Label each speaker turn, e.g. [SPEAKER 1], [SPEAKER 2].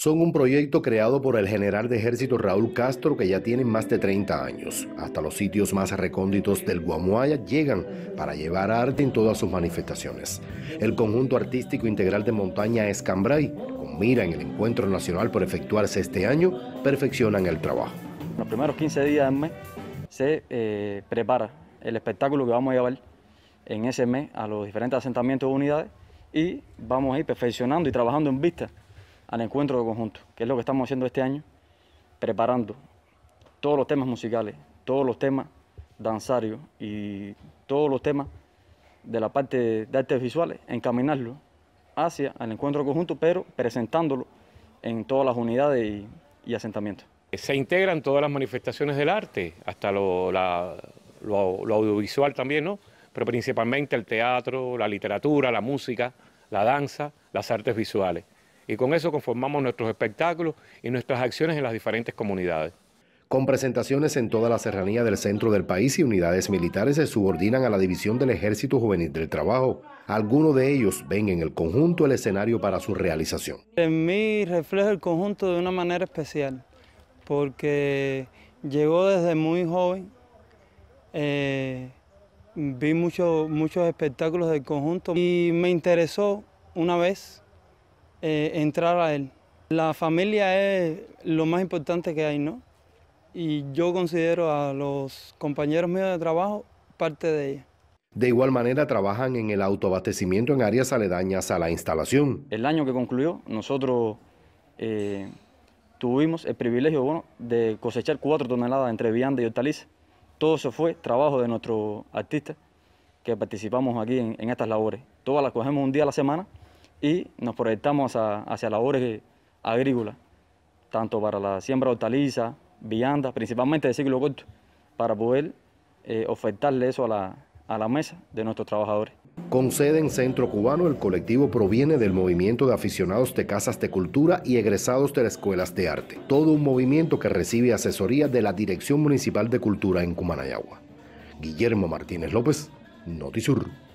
[SPEAKER 1] son un proyecto creado por el general de ejército Raúl Castro que ya tiene más de 30 años. Hasta los sitios más recónditos del Guamuaya llegan para llevar arte en todas sus manifestaciones. El conjunto artístico integral de montaña Escambray, con mira en el encuentro nacional por efectuarse este año, perfeccionan el trabajo.
[SPEAKER 2] Los primeros 15 días del mes se eh, prepara el espectáculo que vamos a llevar en ese mes a los diferentes asentamientos de unidades y vamos a ir perfeccionando y trabajando en vista al encuentro de conjunto, que es lo que estamos haciendo este año, preparando todos los temas musicales, todos los temas danzarios y todos los temas de la parte de artes visuales, encaminarlo hacia el encuentro conjunto, pero presentándolo en todas las unidades y, asentamientos. Se integran todas las manifestaciones
[SPEAKER 3] del arte, hasta lo, audiovisual también, Pero principalmente el teatro, la literatura, la música, la danza, las artes visuales y con eso conformamos nuestros espectáculos y nuestras acciones en las diferentes comunidades.
[SPEAKER 1] Con presentaciones en toda la serranía del centro del país y unidades militares se subordinan a la División del Ejército Juvenil del Trabajo. Algunos de ellos ven en el conjunto el escenario para su realización.
[SPEAKER 4] En mí refleja el conjunto de una manera especial, porque llegó desde muy joven, eh, vi muchos espectáculos del conjunto y me interesó una vez eh, entrar a él. La familia es lo más importante que hay, ¿no? Y yo considero a los compañeros míos de trabajo parte de ella.
[SPEAKER 1] De igual manera trabajan en el autoabastecimiento en áreas aledañas a la instalación.
[SPEAKER 2] El año que concluyó, nosotros eh, tuvimos el privilegio bueno, de cosechar cuatro toneladas entre vianda y hortaliza. Todo eso fue trabajo de nuestros artistas que participamos aquí en estas labores. Todas las cogemos un día a la semana y nos proyectamos hacia hacia labores agrícolas, tanto para la siembra de hortalizas, viandas, principalmente de ciclo corto, para poder eh, ofertarle eso a la, a la mesa de nuestros trabajadores.
[SPEAKER 1] Con sede en Centro Cubano, el colectivo proviene del movimiento de aficionados de casas de cultura y egresados de las escuelas de arte. Todo un movimiento que recibe asesoría de la Dirección Municipal de Cultura en Cumanayagua. Guillermo Martínez López, Notisur.